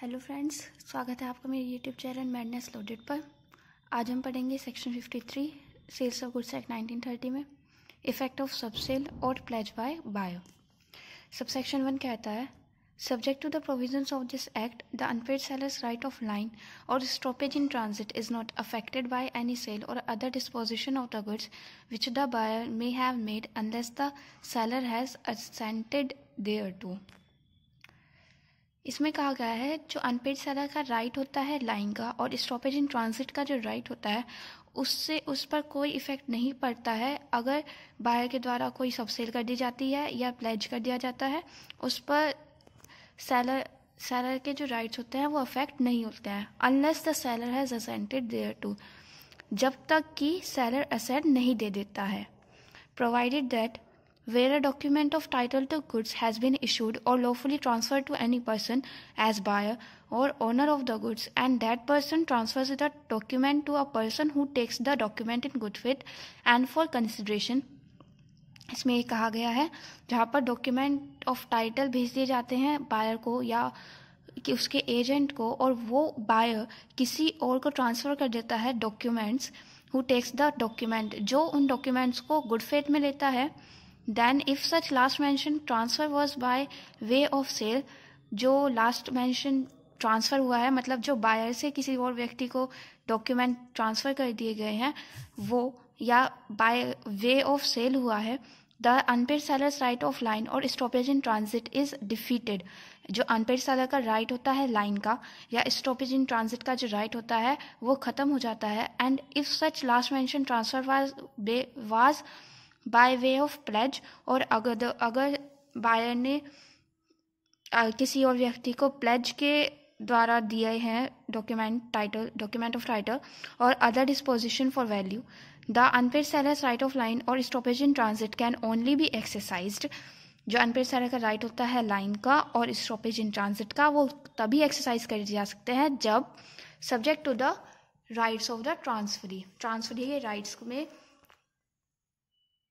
Hello friends स्वागत है आपका मेरे यूट्यूब चैनल मैडनेस लोडेड पर आज हम पढ़ेंगे section 53 sales of goods act 1930 में effect of sub sale or pledge by buyer sub section one कहता है subject to the provisions of this act the unpaid seller's right of lien or stoppage in transit is not affected by any sale or other disposition of the goods which the buyer may have made unless the seller has assented thereto इसमें कहा गया है जो unpaid seller का right होता है line का और स्टॉपेज इन ट्रांसिट का जो राइट होता है उससे उस पर कोई इफेक्ट नहीं पड़ता है अगर बायर के द्वारा कोई सबसेल कर दी जाती है या प्लेज कर दिया जाता है उस पर सेलर सेलर के जो राइट्स होते हैं वो अफेक्ट नहीं होते हैं unless the seller has assented thereto जब तक कि सेलर असेंट नहीं दे देता है provided that where a document of title to goods has been issued or lawfully transferred to any person as buyer or owner of the goods and that person transfers the document to a person who takes the document in good faith and for consideration इसमें ये कहा गया है जहाँ पर document of title भेज दिए जाते हैं बायर को या कि उसके एजेंट को और वो बायर किसी और को ट्रांसफ़र कर देता है documents who takes the document जो उन डॉक्यूमेंट्स को गुड फेथ में लेता है then if such last mentioned transfer was by way of sale जो लास्ट मैंशन ट्रांसफ़र हुआ है मतलब जो बायर से किसी और व्यक्ति को डॉक्यूमेंट ट्रांसफ़र कर दिए गए हैं वो या बाय वे ऑफ सेल हुआ है the unpaid seller's right of lien or stoppage in transit is defeated जो अनपेड सेलर का राइट होता है लाइन का या स्टॉपेज इन ट्रांजिट का जो राइट होता है वो ख़त्म हो जाता है and if such last mentioned transfer was was by way of pledge or अगर अगर बायर ने किसी और व्यक्ति को प्लेज के द्वारा दिए हैं document title document of title or other disposition for value the unpaid seller's right of lien or stoppage in transit can only be exercise जो अनपेड सेलर का राइट होता है लाइन का और स्टॉपेज इन ट्रांजिट का वो तभी exercise कर जा सकते हैं जब subject to the rights of the transferee transferee के राइट्स में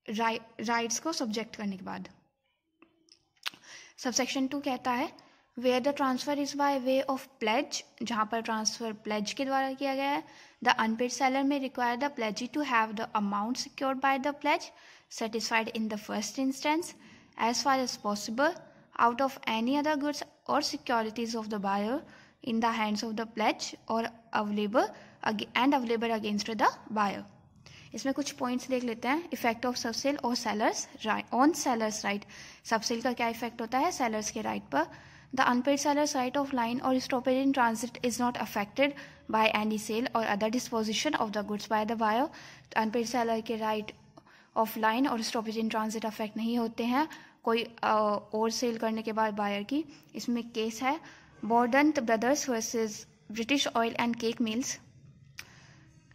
राइट्स को सब्जेक्ट करने के बाद सबसेक्शन टू कहता है where the transfer is by way of pledge जहाँ पर ट्रांसफर प्लेज के द्वारा किया गया है the unpaid seller may require the pledge to have the amount secured by the pledge satisfied in the first instance as far as possible out of any other goods or securities of the buyer in the hands of the pledge or available and available against the buyer इसमें कुछ points देख लेते हैं effect of subsale or seller's right on seller's right subsale का क्या effect होता है seller's के राइट पर the unpaid seller's right of lien or stoppage in transit is not affected by any sale or other disposition of the goods by the buyer unpaid seller के right of lien or stoppage in transit affect नहीं होते हैं कोई और cell करने के बाद buyer की इसमें केस है Borden brothers versus British oil and cake mills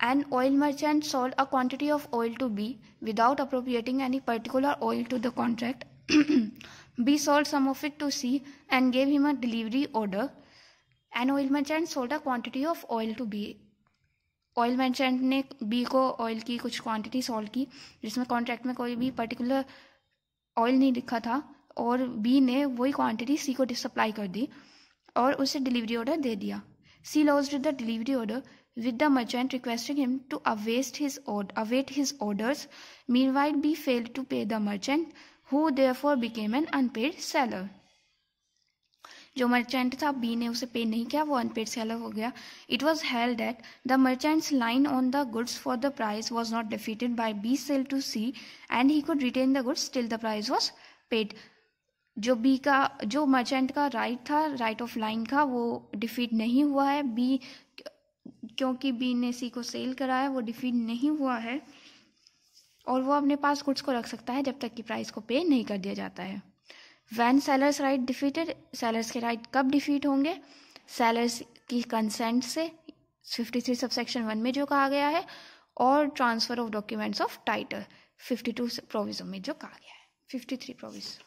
An oil merchant sold a quantity of oil to B without appropriating any particular oil to the contract. B sold some of it to C and gave him a delivery order. An oil merchant sold a quantity of oil to B. Oil merchant ने B को oil की कुछ quantity sold की जिसमें contract में कोई भी particular oil नहीं लिखा था और बी ने वही क्वांटिटी सी को सप्लाई कर दी और उसे डिलीवरी ऑर्डर दे दिया C lodge the delivery order with the merchant requesting him to await his, order, await his orders. Meanwhile, B failed to pay the merchant, who therefore became an unpaid seller. जो merchant था B ने उसे पे नहीं किया वो unpaid seller हो गया it was held at the merchant's lien on the goods for the price was not defeated by B sale to C and he could retain the goods till the price was paid जो B का जो merchant का right right था right of lien का वो defeat नहीं हुआ है बी क्योंकि बी ने सी को सेल कराया वो डिफीट नहीं हुआ है और वो अपने पास गुड्स को रख सकता है जब तक कि प्राइस को पे नहीं कर दिया जाता है when seller's right defeated seller's के राइट कब डिफीट होंगे सेलर्स की कंसेंट से fifty three sub section one में जो कहा गया है और transfer of documents of title fifty two proviso में जो कहा गया है fifty three proviso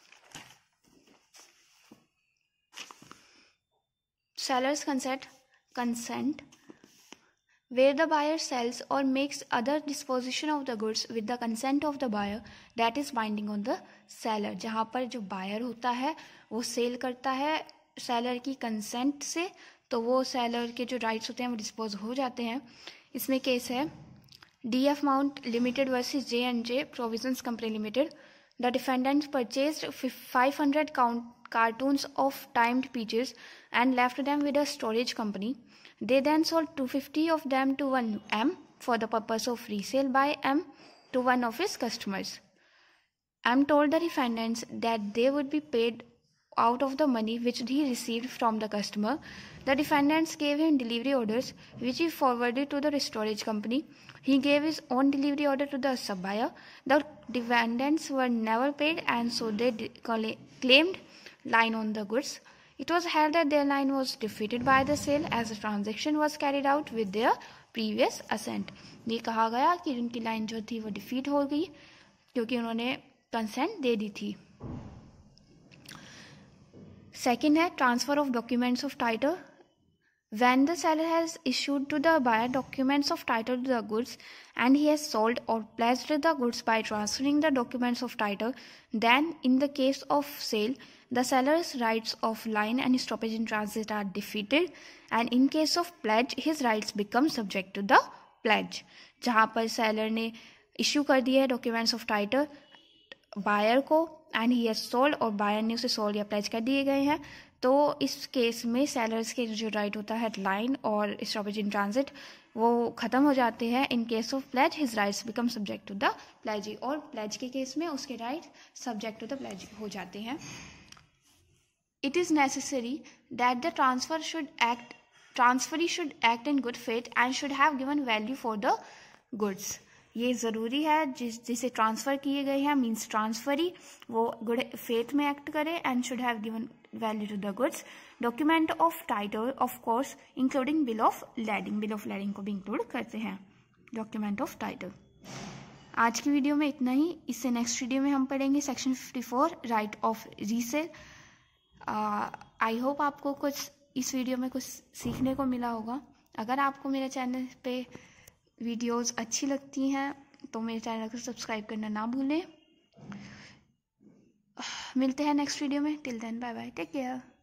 seller's consent consent where the buyer sells or makes other disposition of the goods with the consent of the buyer that is binding on the seller जहाँ पर जो buyer होता है वो sell करता है seller की consent से तो वो seller के जो rights होते हैं वो dispose हो जाते हैं इसमें case है D F Mount limited versus J and J provisions company limited The defendants purchased 500 count cartoons of timed peaches and left them with a storage company. They then sold 250 of them to one M for the purpose of resale by M to one of his customers. M told the defendants that they would be paid out of the money which he received from the customer. The defendants gave him delivery orders, which he forwarded to the storage company. He gave his own delivery order to the sub buyer. The defendants were never paid, and so they claimed line on the goods. It was held that their line was defeated by the sale as the transaction was carried out with their previous assent. ये कहा गया कि उनकी line जो थी वो defeat हो गई क्योंकि उन्होंने कंसेंट दे दी थी सेकेंड है transfer of documents of title when the seller has issued to the buyer documents of title to the goods and he has sold or pledged the goods by transferring the documents of title then in the case of sale the seller's rights of lien and stoppage in transit are defeated and in case of pledge his rights become subject to the pledge जहाँ पर seller ने issue कर दिया है documents of title buyer को and he has sold or buyer ने उसे sold या प्लेज कर दिए गए हैं तो इस केस में सेलर्स के जो राइट होता है line or stoppage in transit वो ख़त्म हो जाते हैं in case of pledge his rights become subject to the pledgee or pledge के केस में उसके right subject to the pledge हो जाते हैं it is necessary that the transfer should act transferee should act in good faith and should have given value for the goods ये ज़रूरी है जिस जिसे ट्रांसफ़र किए गए हैं मीन्स ट्रांसफरी वो गुड फेथ में एक्ट करे and should have given value to the goods document of title of course including bill of lading bill of lading को भी इंक्लूड करते हैं डॉक्यूमेंट ऑफ टाइटल आज की वीडियो में इतना ही इससे नेक्स्ट वीडियो में हम पढ़ेंगे section 54 right of resale I hope आपको कुछ इस वीडियो में कुछ सीखने को मिला होगा अगर आपको मेरे चैनल पे वीडियोस अच्छी लगती हैं तो मेरे चैनल को सब्सक्राइब करना ना भूलें मिलते हैं नेक्स्ट वीडियो में till then bye bye take care